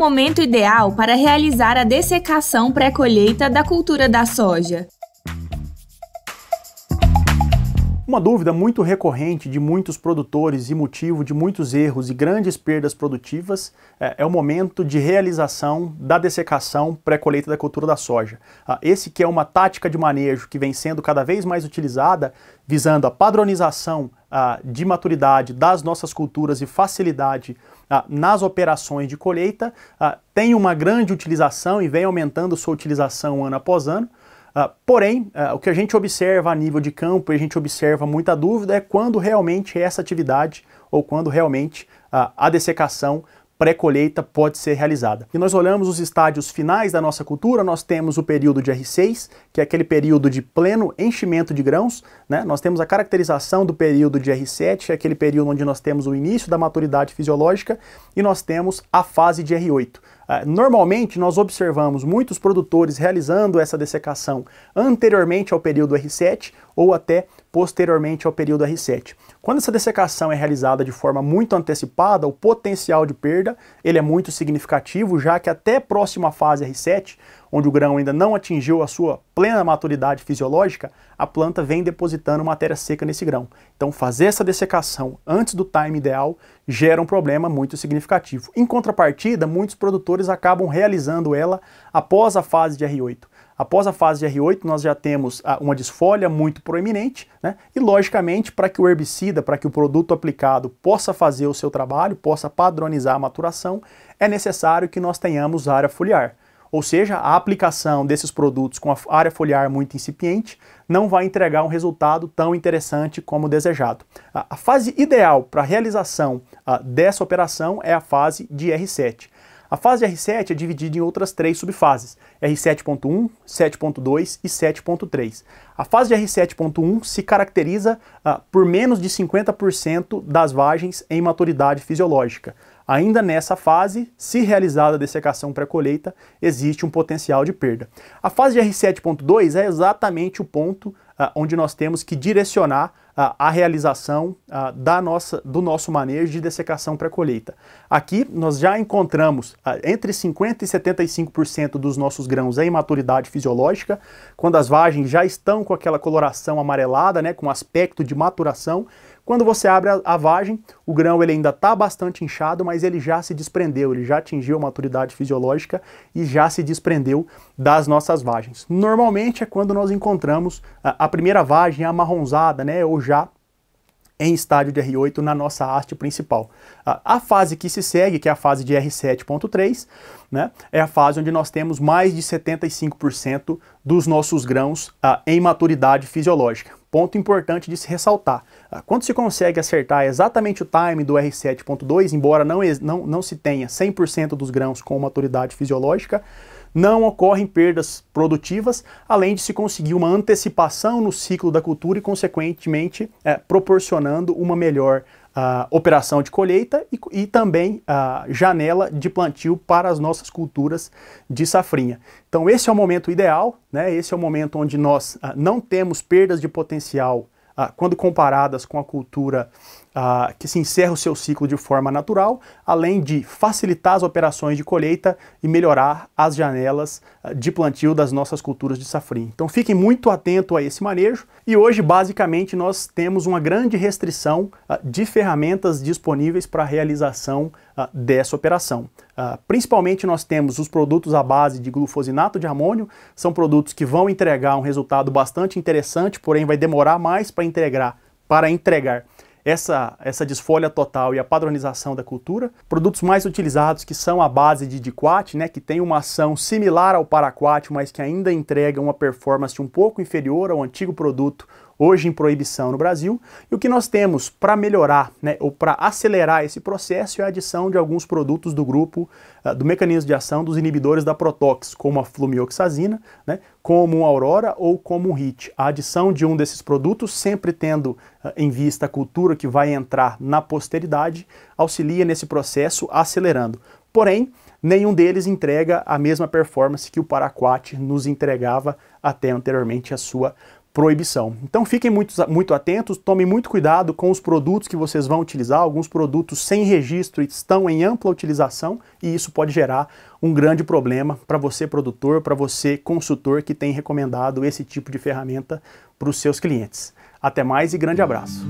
momento ideal para realizar a dessecação pré-colheita da cultura da soja. Uma dúvida muito recorrente de muitos produtores e motivo de muitos erros e grandes perdas produtivas é, é o momento de realização da dessecação pré-colheita da cultura da soja. Ah, esse que é uma tática de manejo que vem sendo cada vez mais utilizada, visando a padronização ah, de maturidade das nossas culturas e facilidade ah, nas operações de colheita ah, tem uma grande utilização e vem aumentando sua utilização ano após ano. Ah, porém, ah, o que a gente observa a nível de campo e a gente observa muita dúvida é quando realmente essa atividade ou quando realmente ah, a dessecação pré-colheita pode ser realizada. E nós olhamos os estádios finais da nossa cultura, nós temos o período de R6, que é aquele período de pleno enchimento de grãos, né? Nós temos a caracterização do período de R7, é aquele período onde nós temos o início da maturidade fisiológica, e nós temos a fase de R8. Ah, normalmente, nós observamos muitos produtores realizando essa dessecação anteriormente ao período R7 ou até posteriormente ao período R7. Quando essa dessecação é realizada de forma muito antecipada, o potencial de perda ele é muito significativo, já que até a próxima fase R7, onde o grão ainda não atingiu a sua plena maturidade fisiológica, a planta vem depositando matéria seca nesse grão. Então, fazer essa dessecação antes do time ideal gera um problema muito significativo. Em contrapartida, muitos produtores acabam realizando ela após a fase de R8. Após a fase de R8, nós já temos ah, uma desfolha muito proeminente, né? e logicamente, para que o herbicida, para que o produto aplicado possa fazer o seu trabalho, possa padronizar a maturação, é necessário que nós tenhamos área foliar. Ou seja, a aplicação desses produtos com a área foliar muito incipiente não vai entregar um resultado tão interessante como desejado. A fase ideal para a realização ah, dessa operação é a fase de R7. A fase R7 é dividida em outras três subfases, R7.1, 7.2 e 7.3. A fase de R7.1 se caracteriza ah, por menos de 50% das vagens em maturidade fisiológica. Ainda nessa fase, se realizada a dessecação pré-colheita, existe um potencial de perda. A fase de R7.2 é exatamente o ponto ah, onde nós temos que direcionar a realização da nossa, do nosso manejo de dessecação pré-colheita. Aqui nós já encontramos entre 50% e 75% dos nossos grãos em maturidade fisiológica, quando as vagens já estão com aquela coloração amarelada, né, com aspecto de maturação, quando você abre a, vagem, o grão ele ainda está bastante inchado, mas ele já se desprendeu, ele já atingiu a maturidade fisiológica e já se desprendeu das nossas vagens. Normalmente é quando nós encontramos a, a primeira vagem amarronzada, né, ou já em estádio de R8 na nossa haste principal. A, a, fase que se segue, que é a fase de R7.3, né, é a fase onde nós temos mais de 75% dos nossos grãos em maturidade fisiológica. Ponto importante de se ressaltar. quando se consegue acertar exatamente o time do R7.2, embora não, não, não se tenha 100% dos grãos com maturidade fisiológica, não ocorrem perdas produtivas, além de se conseguir uma antecipação no ciclo da cultura e, consequentemente, é, proporcionando uma melhor uh, operação de colheita e, e também a uh, janela de plantio para as nossas culturas de safrinha. Então, esse é o momento ideal, né? esse é o momento onde nós uh, não temos perdas de potencial ah, quando comparadas com a cultura ah, que se encerra o seu ciclo de forma natural, além de facilitar as operações de colheita e melhorar as janelas ah, de plantio das nossas culturas de safrinha. Então fiquem muito atento a esse manejo e hoje basicamente nós temos uma grande restrição de ferramentas disponíveis para a realização dessa operação. Ah, principalmente nós temos os produtos à base de glufosinato de amônio, são produtos que vão entregar um resultado bastante interessante, porém vai demorar mais para integrar, para entregar essa, essa desfolha total e a padronização da cultura. Produtos mais utilizados que são à base de diquat, né, que tem uma ação similar ao paraquat, mas que ainda entrega uma performance um pouco inferior ao antigo produto hoje em proibição no Brasil. E o que nós temos para melhorar, né, ou para acelerar esse processo é a adição de alguns produtos do grupo, uh, do mecanismo de ação dos inibidores da Protox, como a flumioxazina, né, como a Aurora ou como o HIT. A adição de um desses produtos, sempre tendo uh, em vista a cultura que vai entrar na posteridade, auxilia nesse processo acelerando. Porém, nenhum deles entrega a mesma performance que o Paraquat nos entregava até anteriormente a sua proibição. Então fiquem muito, muito atentos, tomem muito cuidado com os produtos que vocês vão utilizar. Alguns produtos sem registro estão em ampla utilização e isso pode gerar um grande problema para você, produtor, para você, consultor que tem recomendado esse tipo de ferramenta para os seus clientes. Até mais e grande abraço!